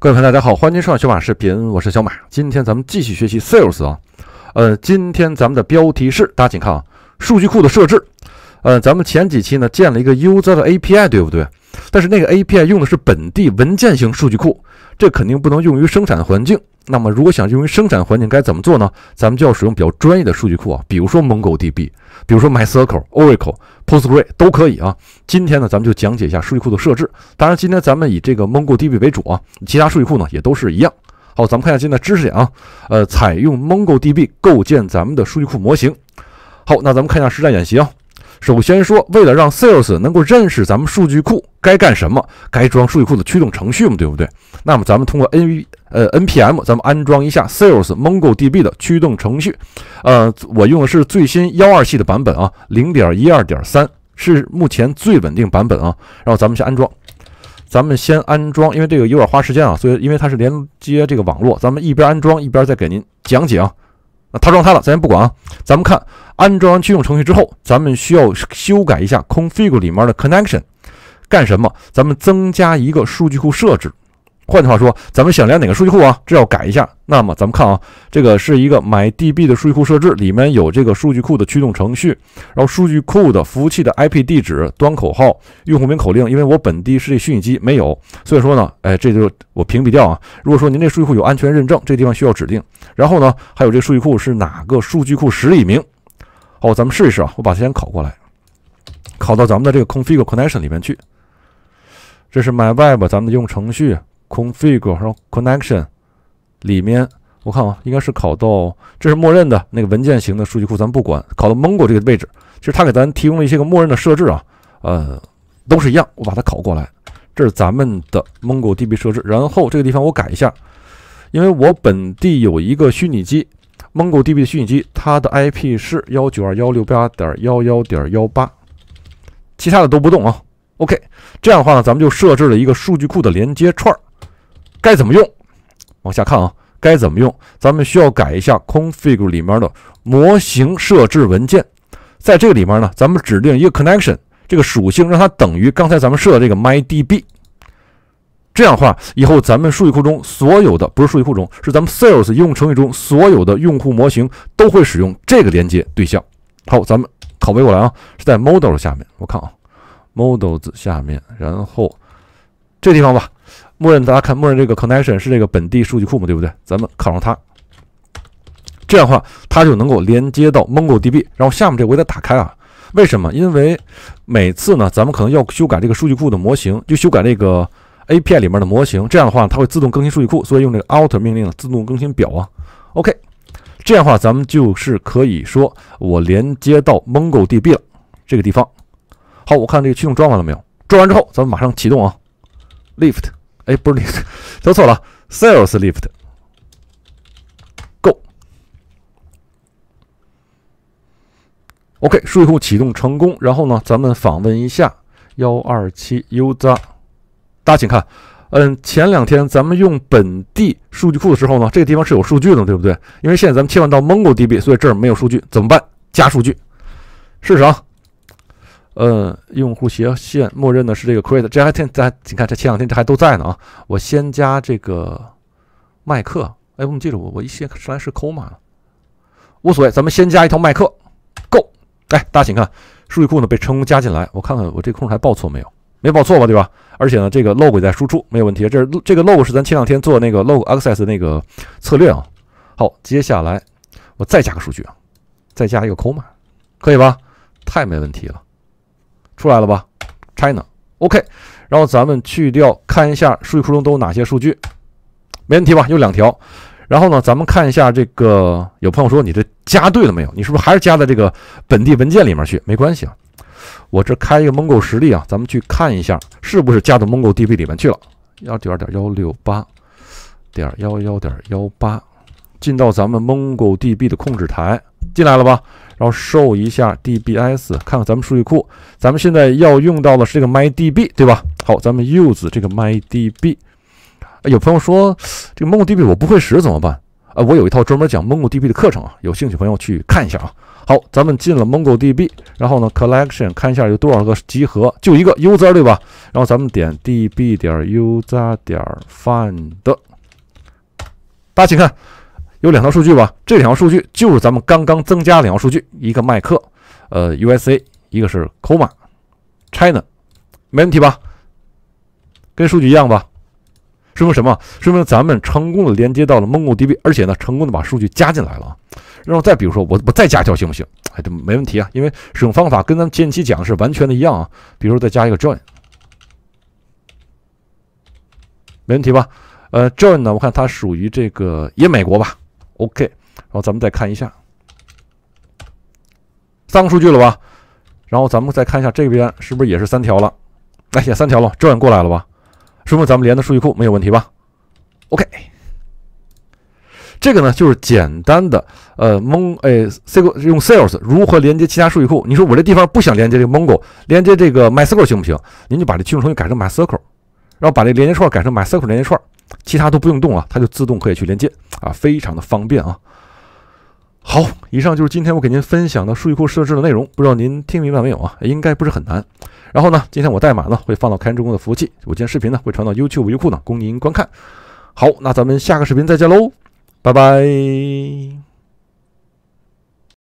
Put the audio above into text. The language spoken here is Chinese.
各位朋友，大家好，欢迎收看小马视频，我是小马。今天咱们继续学习 Sales 啊，呃，今天咱们的标题是，大家请看啊，数据库的设置。呃，咱们前几期呢建了一个 User 的 API，对不对？但是那个 API 用的是本地文件型数据库，这肯定不能用于生产环境。那么如果想用于生产环境，该怎么做呢？咱们就要使用比较专业的数据库啊，比如说 MongoDB。比如说 MySQL、Oracle、Postgre 都可以啊。今天呢，咱们就讲解一下数据库的设置。当然，今天咱们以这个 MongoDB 为主啊，其他数据库呢也都是一样。好，咱们看一下今天的知识点啊。呃，采用 MongoDB 构建咱们的数据库模型。好，那咱们看一下实战演习啊。首先说，为了让 Sales 能够认识咱们数据库，该干什么？该装数据库的驱动程序嘛，对不对？那么咱们通过 N V 呃 N P M，咱们安装一下 Sales MongoDB 的驱动程序。呃，我用的是最新幺二系的版本啊，零点一二点三，是目前最稳定版本啊。然后咱们先安装，咱们先安装，因为这个有点花时间啊，所以因为它是连接这个网络，咱们一边安装一边再给您讲解啊。那它状态了，咱先不管啊。咱们看安装完驱动程序之后，咱们需要修改一下 config 里面的 connection，干什么？咱们增加一个数据库设置。换句话说，咱们想连哪个数据库啊？这要改一下。那么咱们看啊，这个是一个 MyDB 的数据库设置，里面有这个数据库的驱动程序，然后数据库的服务器的 IP 地址、端口号、用户名、口令。因为我本地是这虚拟机没有，所以说呢，哎，这就我屏蔽掉啊。如果说您这数据库有安全认证，这地方需要指定。然后呢，还有这数据库是哪个数据库实例名？好，咱们试一试啊，我把它先拷过来，拷到咱们的这个 config connection 里面去。这是 MyWeb 咱们的应用程序。config 然后 connection 里面，我看啊，应该是考到这是默认的那个文件型的数据库，咱不管考到 mongo 这个位置，其实它给咱提供了一些个默认的设置啊，呃，都是一样，我把它考过来，这是咱们的 mongo db 设置，然后这个地方我改一下，因为我本地有一个虚拟机 mongo db 的虚拟机，它的 ip 是幺九二幺六八点幺幺点幺八，其他的都不动啊。OK，这样的话呢，咱们就设置了一个数据库的连接串。该怎么用？往下看啊，该怎么用？咱们需要改一下 config 里面的模型设置文件，在这个里面呢，咱们指定一个 connection 这个属性，让它等于刚才咱们设的这个 my db。这样话以后，咱们数据库中所有的不是数据库中，是咱们 sales 应用程序中所有的用户模型都会使用这个连接对象。好，咱们拷贝过来啊，是在 models 下面，我看啊，models 下面，然后这地方吧。默认大家看，默认这个 connection 是这个本地数据库嘛，对不对？咱们考上它，这样的话它就能够连接到 Mongo DB。然后下面这我给它打开啊，为什么？因为每次呢，咱们可能要修改这个数据库的模型，就修改这个 API 里面的模型，这样的话它会自动更新数据库，所以用这个 alter 命令自动更新表啊。OK，这样的话咱们就是可以说我连接到 Mongo DB 了。这个地方，好，我看这个驱动装完了没有？装完之后，咱们马上启动啊，Lift。哎，不是你，说错了。Sales lift go。OK，数据库启动成功。然后呢，咱们访问一下幺二七 user。大家请看，嗯，前两天咱们用本地数据库的时候呢，这个地方是有数据的，对不对？因为现在咱们切换到 MongoDB，所以这儿没有数据，怎么办？加数据。试试啊，呃，用户斜线默认的是这个 create，这还挺在，你看这前两天这还都在呢啊！我先加这个麦克，哎，我们记住我，我一先上来是 c o m a 无所谓，咱们先加一套麦克，go，来，大家请看数据库呢被成功加进来，我看看我这控制台报错没有？没报错吧？对吧？而且呢，这个 log 在输出没有问题，这这个 log 是咱前两天做那个 log access 那个策略啊。好，接下来我再加个数据啊，再加一个 comma，可以吧？太没问题了。出来了吧，China，OK，然后咱们去掉看一下数据库中都有哪些数据，没问题吧？有两条。然后呢，咱们看一下这个，有朋友说你这加对了没有？你是不是还是加在这个本地文件里面去？没关系啊，我这开一个 Mongo 实例啊，咱们去看一下是不是加到 MongoDB 里面去了。幺点点幺六八点幺幺点幺八。进到咱们 MongoDB 的控制台，进来了吧？然后 show 一下 dbs，看看咱们数据库。咱们现在要用到的是这个 my db，对吧？好，咱们 use 这个 my db。有朋友说这个 MongoDB 我不会使怎么办？啊，我有一套专门讲 MongoDB 的课程啊，有兴趣朋友去看一下啊。好，咱们进了 MongoDB，然后呢，collection 看一下有多少个集合，就一个 user，对吧？然后咱们点 db 点 user 点 find，大家请看。有两条数据吧，这两条数据就是咱们刚刚增加两条数据，一个麦克，呃，USA，一个是 Coma，China，没问题吧？跟数据一样吧？说明什么？说明咱们成功的连接到了 MongoDB，而且呢，成功的把数据加进来了啊。然后再比如说，我我再加一条行不行？哎，这没问题啊，因为使用方法跟咱们前期讲的是完全的一样啊。比如说再加一个 Join，没问题吧？呃，Join 呢，我看它属于这个也美国吧？OK，然后咱们再看一下三个数据了吧，然后咱们再看一下这边是不是也是三条了？来也三条了，这样过来了吧？说明咱们连的数据库没有问题吧？OK，这个呢就是简单的呃 Mongo，用 Sales 如何连接其他数据库？你说我这地方不想连接这个 Mongo，连接这个 MySQL 行不行？您就把这驱动程序改成 MySQL，然后把这连接串改成 MySQL 连接串。其他都不用动啊，它就自动可以去连接啊，非常的方便啊。好，以上就是今天我给您分享的数据库设置的内容，不知道您听明白没有啊？应该不是很难。然后呢，今天我代码呢会放到开源智工的服务器，我今天视频呢会传到 YouTube、优酷呢供您观看。好，那咱们下个视频再见喽，拜拜。